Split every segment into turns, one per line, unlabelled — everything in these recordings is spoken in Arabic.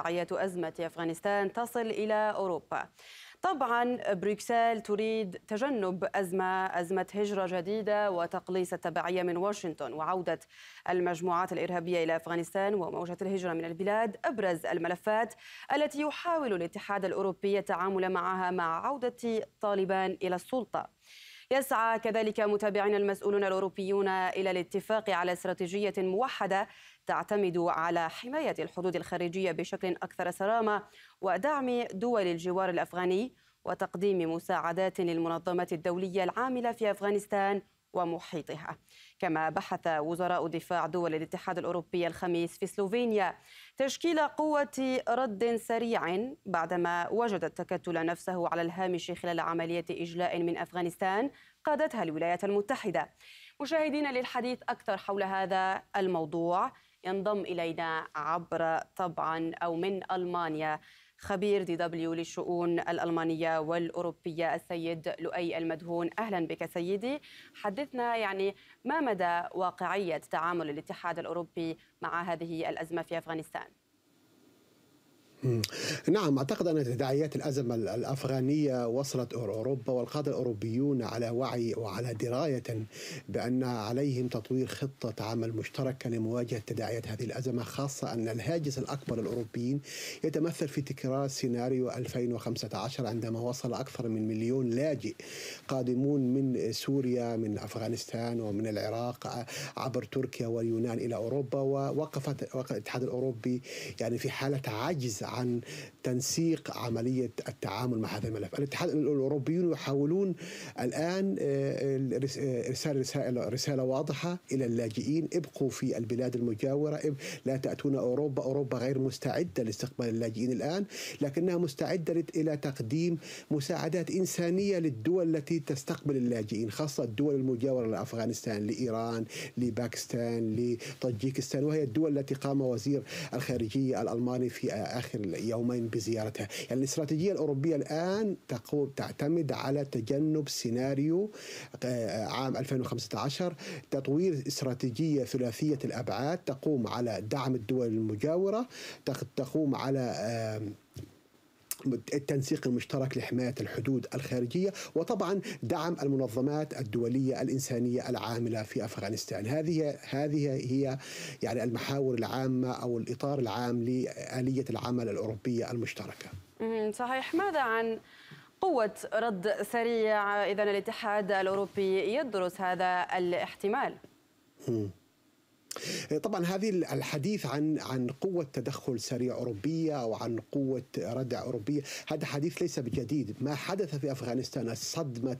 تداعيات أزمة أفغانستان تصل إلى أوروبا طبعا بروكسل تريد تجنب أزمة أزمة هجرة جديدة وتقليص التبعية من واشنطن وعودة المجموعات الإرهابية إلى أفغانستان وموجة الهجرة من البلاد أبرز الملفات التي يحاول الاتحاد الأوروبي التعامل معها مع عودة طالبان إلى السلطة يسعى كذلك متابعينا المسؤولون الأوروبيون إلى الاتفاق على استراتيجية موحدة تعتمد على حماية الحدود الخارجية بشكل أكثر صرامة ودعم دول الجوار الأفغاني وتقديم مساعدات للمنظمات الدولية العاملة في أفغانستان ومحيطها كما بحث وزراء دفاع دول الاتحاد الأوروبي الخميس في سلوفينيا تشكيل قوة رد سريع بعدما وجد التكتل نفسه على الهامش خلال عملية إجلاء من أفغانستان قادتها الولايات المتحدة مشاهدينا للحديث أكثر حول هذا الموضوع ينضم إلينا عبر طبعا أو من ألمانيا خبير دي دبليو للشؤون الألمانية والأوروبية السيد لؤي المدهون أهلا بك سيدي حدثنا يعني ما مدى واقعية تعامل الاتحاد الأوروبي مع هذه الأزمة في أفغانستان
نعم أعتقد أن تداعيات الأزمة الأفغانية وصلت أوروبا والقادة الأوروبيون على وعي وعلى دراية بأن عليهم تطوير خطة عمل مشتركة لمواجهة تداعيات هذه الأزمة خاصة أن الهاجس الأكبر للأوروبيين يتمثل في تكرار سيناريو 2015 عندما وصل أكثر من مليون لاجئ قادمون من سوريا من أفغانستان ومن العراق عبر تركيا واليونان إلى أوروبا ووقفت الاتحاد الأوروبي يعني في حالة عجز عن تنسيق عملية التعامل مع هذا الملف الاتحاد الأوروبيون يحاولون الآن آه، آه، إرسال رسالة, رسالة واضحة إلى اللاجئين ابقوا في البلاد المجاورة لا تأتون أوروبا أوروبا غير مستعدة لاستقبال اللاجئين الآن لكنها مستعدة إلى تقديم مساعدات إنسانية للدول التي تستقبل اللاجئين خاصة الدول المجاورة لأفغانستان لإيران لباكستان لطاجيكستان وهي الدول التي قام وزير الخارجية الألماني في آخر آخر يومين بزيارتها يعني الاستراتيجية الأوروبية الآن تقوم تعتمد على تجنب سيناريو آه، عام 2015 تطوير استراتيجية ثلاثية الأبعاد تقوم على دعم الدول المجاورة تقوم على التنسيق المشترك لحماية الحدود الخارجية وطبعا دعم المنظمات الدولية الإنسانية العاملة في أفغانستان هذه هذه هي يعني المحاور العامة أو الإطار العام لآلية العمل الأوروبية المشتركة
صحيح ماذا عن قوة رد سريع إذا الاتحاد الأوروبي يدرس هذا الاحتمال؟
إيه، طبعا هذه الحديث عن عن قوة تدخل سريع أوروبية أو عن قوة ردع أوروبية هذا حديث ليس بجديد ما حدث في أفغانستان الصدمة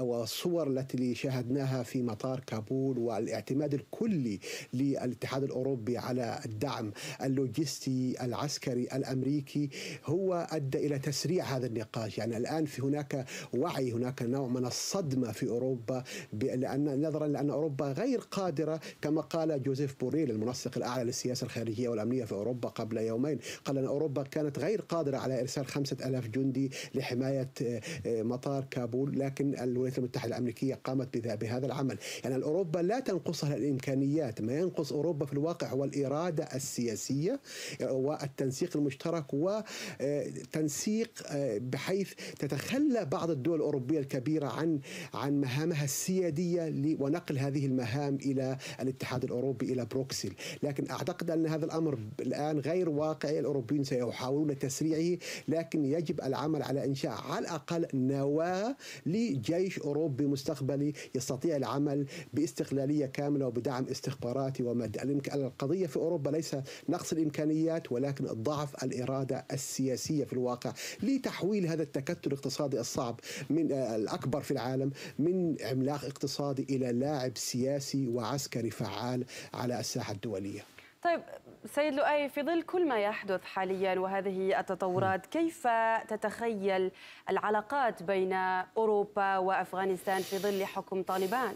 والصور التي شاهدناها في مطار كابول والاعتماد الكلي للاتحاد الأوروبي على الدعم اللوجستي العسكري الأمريكي هو أدى إلى تسريع هذا النقاش يعني الآن في هناك وعي هناك نوع من الصدمة في أوروبا لأن نظرا لأن أوروبا غير قادرة كما قال جوزيف بوريل المنسق الأعلى للسياسة الخارجية والأمنية في أوروبا قبل يومين قال أن أوروبا كانت غير قادرة على إرسال خمسة ألاف جندي لحماية آه، مطار كابول لكن الولايات المتحدة الأمريكية قامت بهذا العمل يعني أوروبا لا تنقصها الإمكانيات ما ينقص أوروبا في الواقع هو الإرادة السياسية آه، والتنسيق المشترك وتنسيق آه، بحيث تتخلى بعض الدول الأوروبية الكبيرة عن عن مهامها السيادية ونقل هذه المهام إلى الاتحاد الأوروبي الأوروبي إلى بروكسل لكن أعتقد أن هذا الأمر الآن غير واقعي الأوروبيون سيحاولون تسريعه لكن يجب العمل على إنشاء على الأقل نواة لجيش أوروبي مستقبلي يستطيع العمل باستقلالية كاملة وبدعم استخباراتي ومادي القضية في أوروبا ليس نقص الإمكانيات ولكن ضعف الإرادة السياسية في الواقع لتحويل هذا التكتل الاقتصادي الصعب من آه، الأكبر في العالم من عملاق اقتصادي إلى لاعب سياسي وعسكري فعال على الساحة الدولية
طيب سيد لؤي في ظل كل ما يحدث حاليا وهذه التطورات كيف تتخيل العلاقات بين أوروبا وأفغانستان في ظل حكم طالبان؟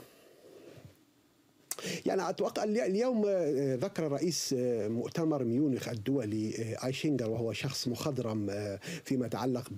يعني اتوقع اليوم آه، ذكر رئيس آه، مؤتمر ميونخ الدولي آه، ايشينجر وهو شخص مخضرم فيما يتعلق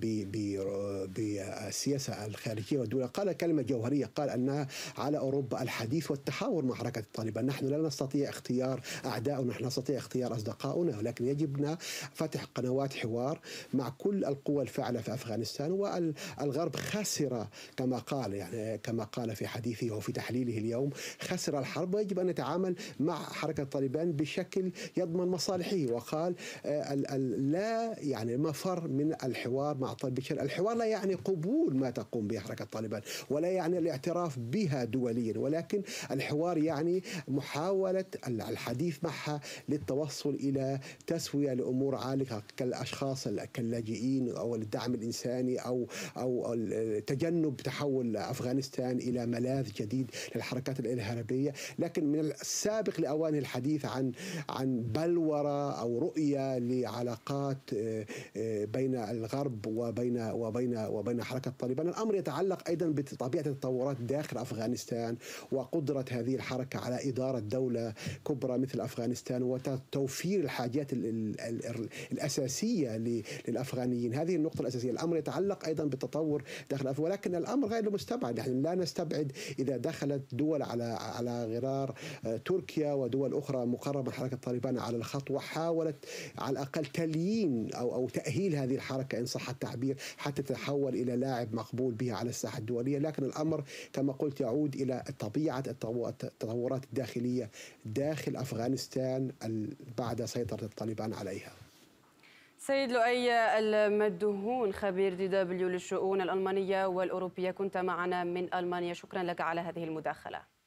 بالسياسه الخارجيه والدولة قال كلمه جوهريه قال انها على اوروبا الحديث والتحاور مع حركه الطالبان نحن لا نستطيع اختيار اعدائنا نحن نستطيع اختيار اصدقائنا ولكن يجبنا فتح قنوات حوار مع كل القوى الفاعله في افغانستان والغرب خسر كما قال يعني كما قال في حديثه وفي تحليله اليوم خسر الحرب ويجب أن نتعامل مع حركة طالبان بشكل يضمن مصالحه وقال آه، لا يعني مفر من الحوار مع طالب بشير الحوار لا يعني قبول ما تقوم به حركة طالبان ولا يعني الاعتراف بها دوليا ولكن الحوار يعني محاولة الحديث معها للتوصل إلى تسوية لأمور عالقة كالأشخاص كاللاجئين أو الدعم الإنساني أو أو تجنب تحول أفغانستان إلى ملاذ جديد للحركات الإرهابية لكن من السابق لأوانه الحديث عن عن بلورة أو رؤية لعلاقات آه، آه، بين الغرب وبين وبين وبين حركة طالبان الأمر يتعلق أيضا بطبيعة التطورات داخل أفغانستان وقدرة هذه الحركة على إدارة دولة كبرى مثل أفغانستان وتوفير الحاجات الأساسية للأفغانيين هذه النقطة الأساسية الأمر يتعلق أيضا بالتطور داخل ولكن الأمر غير مستبعد نحن لا نستبعد إذا دخلت دول على على غرار قرار آه، تركيا ودول أخرى مقربة من حركة طالبان على الخط وحاولت على الأقل تليين أو أو تأهيل هذه الحركة إن صح التعبير حتى تتحول إلى لاعب مقبول بها على الساحة الدولية لكن الأمر كما قلت يعود إلى طبيعة التطورات الداخلية داخل أفغانستان بعد سيطرة الطالبان عليها
سيد لؤي المدهون خبير دي دبليو للشؤون الألمانية والأوروبية كنت معنا من ألمانيا شكرا لك على هذه المداخلة